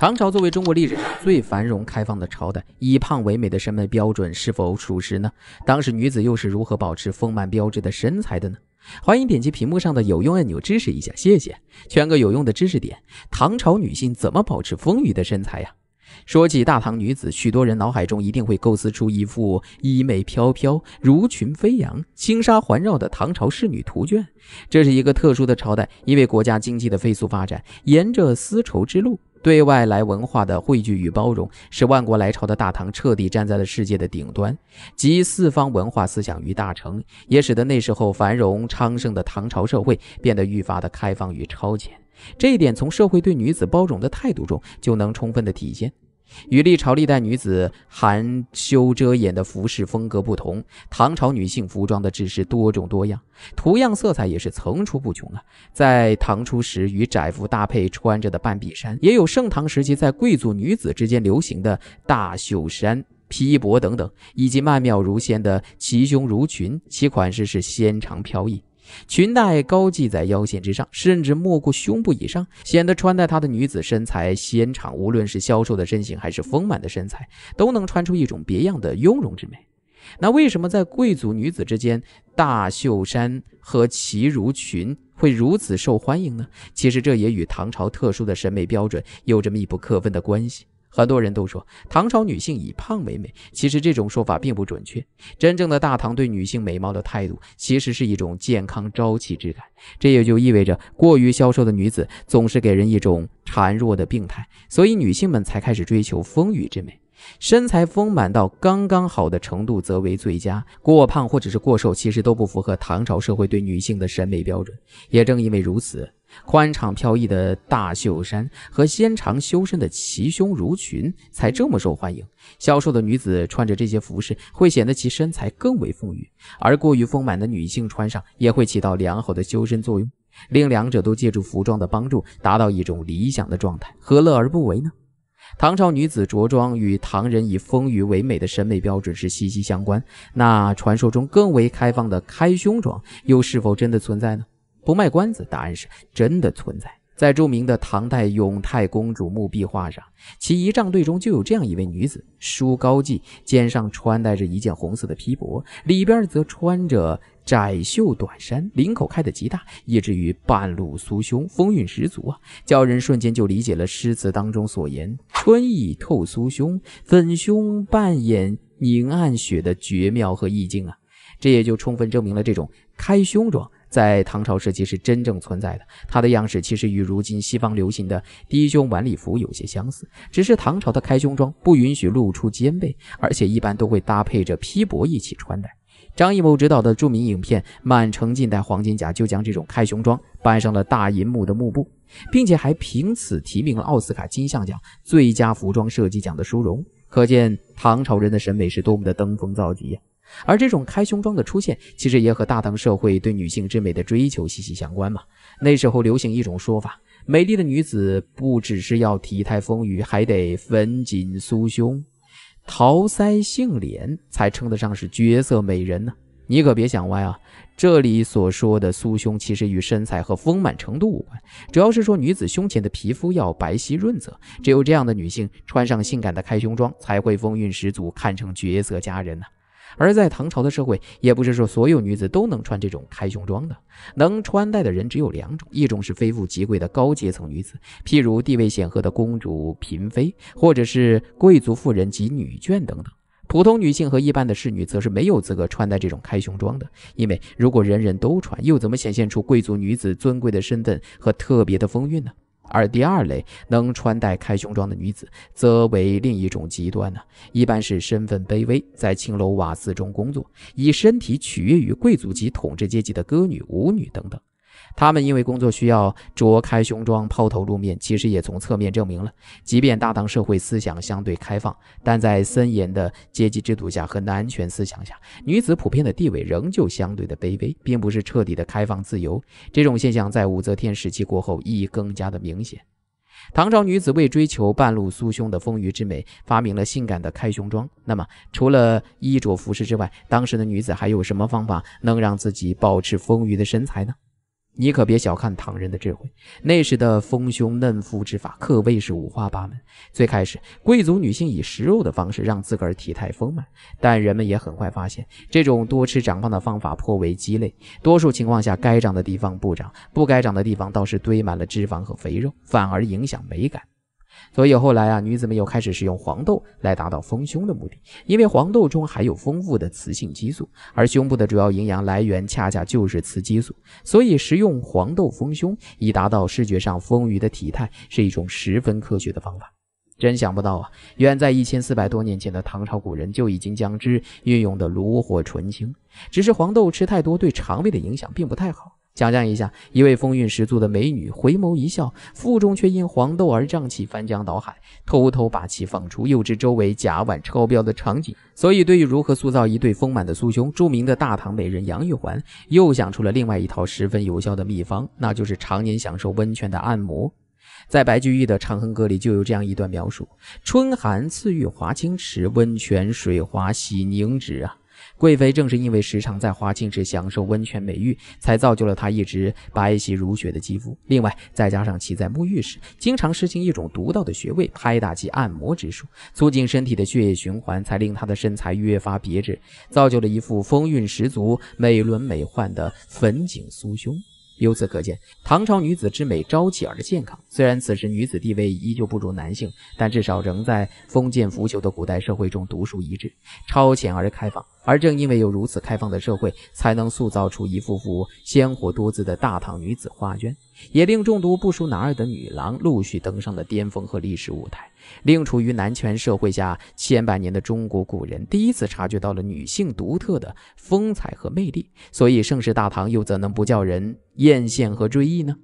唐朝作为中国历史上最繁荣开放的朝代，以胖为美的审美标准是否属实呢？当时女子又是如何保持丰满标志的身材的呢？欢迎点击屏幕上的有用按钮支持一下，谢谢！圈个有用的知识点：唐朝女性怎么保持丰腴的身材呀？说起大唐女子，许多人脑海中一定会构思出一幅衣袂飘飘、如裙飞扬、轻纱环绕的唐朝仕女图卷。这是一个特殊的朝代，因为国家经济的飞速发展，沿着丝绸之路。对外来文化的汇聚与包容，使万国来朝的大唐彻底站在了世界的顶端，集四方文化思想于大成，也使得那时候繁荣昌盛的唐朝社会变得愈发的开放与超前。这一点从社会对女子包容的态度中就能充分的体现。与历朝历代女子含羞遮掩的服饰风格不同，唐朝女性服装的制式多种多样，图样色彩也是层出不穷啊。在唐初时，与窄服搭配穿着的半臂衫，也有盛唐时期在贵族女子之间流行的大袖衫、披帛等等，以及曼妙如仙的齐胸襦裙，其款式是纤长飘逸。裙带高系在腰线之上，甚至没过胸部以上，显得穿戴她的女子身材纤长。无论是消瘦的身形，还是丰满的身材，都能穿出一种别样的雍容之美。那为什么在贵族女子之间，大袖衫和齐襦裙会如此受欢迎呢？其实这也与唐朝特殊的审美标准有着密不可分的关系。很多人都说唐朝女性以胖为美，其实这种说法并不准确。真正的大唐对女性美貌的态度，其实是一种健康朝气之感。这也就意味着，过于消瘦的女子总是给人一种孱弱的病态，所以女性们才开始追求丰腴之美。身材丰满到刚刚好的程度则为最佳，过胖或者是过瘦，其实都不符合唐朝社会对女性的审美标准。也正因为如此。宽敞飘逸的大袖衫和纤长修身的齐胸襦裙才这么受欢迎。消瘦的女子穿着这些服饰，会显得其身材更为丰腴；而过于丰满的女性穿上，也会起到良好的修身作用。令两者都借助服装的帮助，达到一种理想的状态，何乐而不为呢？唐朝女子着装与唐人以丰腴为美的审美标准是息息相关。那传说中更为开放的开胸装，又是否真的存在呢？不卖关子，答案是真的存在在著名的唐代永泰公主墓壁画上，其仪仗队中就有这样一位女子，梳高髻，肩上穿戴着一件红色的披帛，里边则穿着窄袖短衫，领口开得极大，以至于半露酥胸，风韵十足啊，叫人瞬间就理解了诗词当中所言“春意透酥胸，粉胸半掩凝暗雪”的绝妙和意境啊，这也就充分证明了这种开胸装。在唐朝时期是真正存在的，它的样式其实与如今西方流行的低胸晚礼服有些相似，只是唐朝的开胸装不允许露出肩背，而且一般都会搭配着披帛一起穿戴。张艺谋执导的著名影片《满城尽带黄金甲》就将这种开胸装搬上了大银幕的幕布，并且还凭此提名了奥斯卡金像奖最佳服装设计奖的殊荣，可见唐朝人的审美是多么的登峰造极呀！而这种开胸装的出现，其实也和大唐社会对女性之美的追求息息相关嘛。那时候流行一种说法，美丽的女子不只是要体态丰腴，还得粉紧酥胸、桃腮杏脸，才称得上是绝色美人呢。你可别想歪啊！这里所说的酥胸，其实与身材和丰满程度无关，主要是说女子胸前的皮肤要白皙润泽。只有这样的女性，穿上性感的开胸装，才会风韵十足，堪称绝色佳人呢。而在唐朝的社会，也不是说所有女子都能穿这种开胸装的，能穿戴的人只有两种，一种是非富即贵的高阶层女子，譬如地位显赫的公主、嫔妃，或者是贵族妇人及女眷等等；普通女性和一般的侍女，则是没有资格穿戴这种开胸装的，因为如果人人都穿，又怎么显现出贵族女子尊贵的身份和特别的风韵呢？而第二类能穿戴开胸装的女子，则为另一种极端呢，一般是身份卑微，在青楼瓦肆中工作，以身体取悦于贵族及统治阶级的歌女、舞女等等。他们因为工作需要着开胸装抛头露面，其实也从侧面证明了，即便大唐社会思想相对开放，但在森严的阶级制度下和男权思想下，女子普遍的地位仍旧相对的卑微，并不是彻底的开放自由。这种现象在武则天时期过后意义更加的明显。唐朝女子为追求半露酥胸的丰腴之美，发明了性感的开胸装。那么，除了衣着服饰之外，当时的女子还有什么方法能让自己保持丰腴的身材呢？你可别小看唐人的智慧，那时的丰胸嫩肤之法可谓是五花八门。最开始，贵族女性以食肉的方式让自个儿体态丰满，但人们也很快发现，这种多吃长胖的方法颇为鸡肋。多数情况下，该长的地方不长，不该长的地方倒是堆满了脂肪和肥肉，反而影响美感。所以后来啊，女子们又开始食用黄豆来达到丰胸的目的，因为黄豆中含有丰富的雌性激素，而胸部的主要营养来源恰恰就是雌激素，所以食用黄豆丰胸，以达到视觉上丰腴的体态，是一种十分科学的方法。真想不到啊，远在一千四百多年前的唐朝古人就已经将之运用得炉火纯青。只是黄豆吃太多对肠胃的影响并不太好。想象一下，一位风韵十足的美女回眸一笑，腹中却因黄豆而胀气翻江倒海，偷偷把气放出，又知周围甲烷超标的场景。所以，对于如何塑造一对丰满的酥胸，著名的大唐美人杨玉环又想出了另外一套十分有效的秘方，那就是常年享受温泉的按摩。在白居易的《长恨歌》里就有这样一段描述：“春寒赐浴华清池，温泉水滑洗凝脂啊。”贵妃正是因为时常在华清池享受温泉美浴，才造就了她一直白皙如雪的肌肤。另外，再加上其在沐浴时经常施行一种独到的穴位拍打及按摩之术，促进身体的血液循环，才令她的身材越发别致，造就了一副风韵十足、美轮美奂的粉颈酥胸。由此可见，唐朝女子之美，朝气而健康。虽然此时女子地位依旧不如男性，但至少仍在封建腐朽的古代社会中独树一帜，超前而开放。而正因为有如此开放的社会，才能塑造出一幅幅鲜活多姿的大唐女子画卷。也令众多不输男儿的女郎陆续登上了巅峰和历史舞台，令处于男权社会下千百年的中国古人第一次察觉到了女性独特的风采和魅力，所以盛世大唐又怎能不叫人艳羡和追忆呢？